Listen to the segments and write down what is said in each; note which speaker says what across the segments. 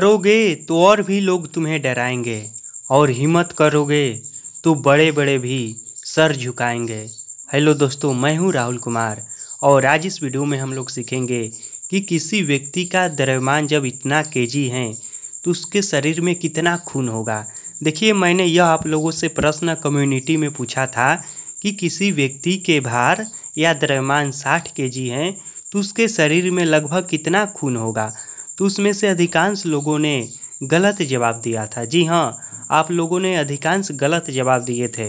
Speaker 1: करोगे तो और भी लोग तुम्हें डराएंगे और हिम्मत करोगे तो बड़े बड़े भी सर झुकाएंगे हेलो दोस्तों मैं हूं राहुल कुमार और आज इस वीडियो में हम लोग सीखेंगे कि किसी व्यक्ति का द्रव्यमान जब इतना केजी है तो उसके शरीर में कितना खून होगा देखिए मैंने यह आप लोगों से प्रश्न कम्युनिटी में पूछा था कि किसी व्यक्ति के भार या द्रव्यमान साठ के जी हैं तो उसके शरीर में लगभग कितना खून होगा तो उसमें से अधिकांश लोगों ने गलत जवाब दिया था जी हाँ आप लोगों ने अधिकांश गलत जवाब दिए थे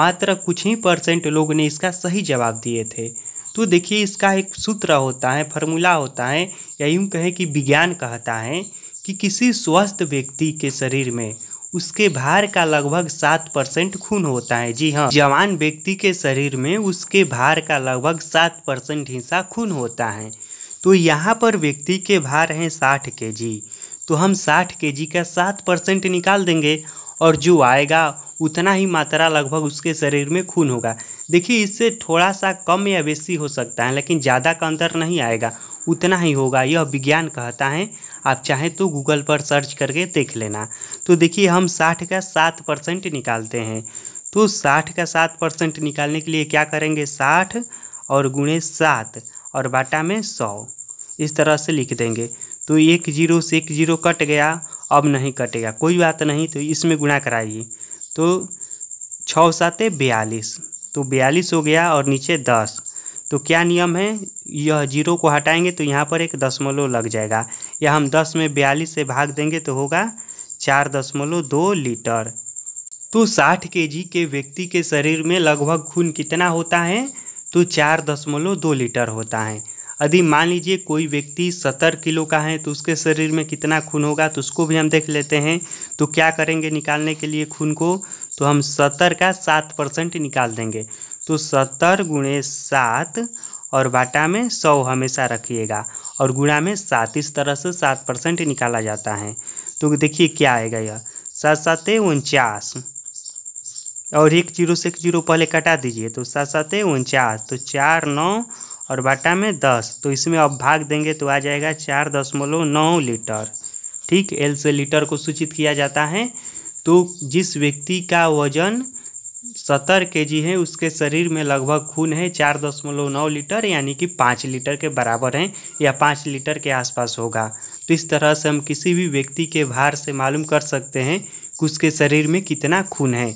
Speaker 1: मात्र कुछ ही परसेंट लोग ने इसका सही जवाब दिए थे तो देखिए इसका एक सूत्र होता है फॉर्मूला होता है या यूँ कहें कि विज्ञान कहता है कि किसी स्वस्थ व्यक्ति के शरीर में उसके भार का लगभग सात परसेंट खून होता है जी हाँ जवान व्यक्ति के शरीर में उसके भार का लगभग सात परसेंट हिस्सा खून होता है तो यहाँ पर व्यक्ति के भार हैं साठ के जी तो हम साठ के जी का सात परसेंट निकाल देंगे और जो आएगा उतना ही मात्रा लगभग उसके शरीर में खून होगा देखिए इससे थोड़ा सा कम या बेसी हो सकता है लेकिन ज़्यादा का अंतर नहीं आएगा उतना ही होगा यह विज्ञान कहता है आप चाहें तो गूगल पर सर्च करके देख लेना तो देखिए हम साठ का सात परसेंट निकालते हैं तो साठ का सात परसेंट निकालने के लिए क्या करेंगे साठ और गुणे सात और बाटा में सौ इस तरह से लिख देंगे तो एक जीरो से एक जीरो कट गया अब नहीं कटेगा कोई बात नहीं तो इसमें गुणा कराइए तो छः सात बयालीस तो बयालीस हो गया और नीचे दस तो क्या नियम है यह जीरो को हटाएंगे तो यहाँ पर एक दशमलव लग जाएगा या हम दस में बयालीस से भाग देंगे तो होगा चार दशमलव दो लीटर तो साठ के के व्यक्ति के शरीर में लगभग खून कितना होता है तो चार दशमलव दो लीटर होता है यदि मान लीजिए कोई व्यक्ति सत्तर किलो का है तो उसके शरीर में कितना खून होगा तो उसको भी हम देख लेते हैं तो क्या करेंगे निकालने के लिए खून को तो हम सत्तर का सात परसेंट निकाल देंगे तो सत्तर गुणे सात और बाटा में सौ हमेशा रखिएगा और गुणा में सात इस तरह से सात परसेंट निकाला जाता है तो देखिए क्या आएगा यह सात सात उनचास और एक जीरो से एक जीरो पहले कटा दीजिए तो सात सात उनचास तो चार नौ और बाटा में दस तो इसमें अब भाग देंगे तो आ जाएगा चार दशमलव नौ लीटर ठीक एल से लीटर को सूचित किया जाता है तो जिस व्यक्ति का वजन सत्तर के जी है उसके शरीर में लगभग खून है चार दशमलव नौ लीटर यानी कि पाँच लीटर के बराबर हैं या पाँच लीटर के आसपास होगा तो इस तरह से हम किसी भी व्यक्ति के भार से मालूम कर सकते हैं कि उसके शरीर में कितना खून है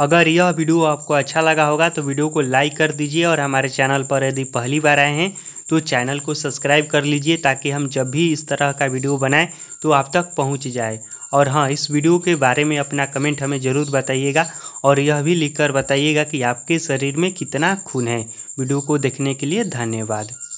Speaker 1: अगर यह वीडियो आपको अच्छा लगा होगा तो वीडियो को लाइक कर दीजिए और हमारे चैनल पर यदि पहली बार आए हैं तो चैनल को सब्सक्राइब कर लीजिए ताकि हम जब भी इस तरह का वीडियो बनाएं तो आप तक पहुंच जाए और हाँ इस वीडियो के बारे में अपना कमेंट हमें ज़रूर बताइएगा और यह भी लिखकर बताइएगा कि आपके शरीर में कितना खून है वीडियो को देखने के लिए धन्यवाद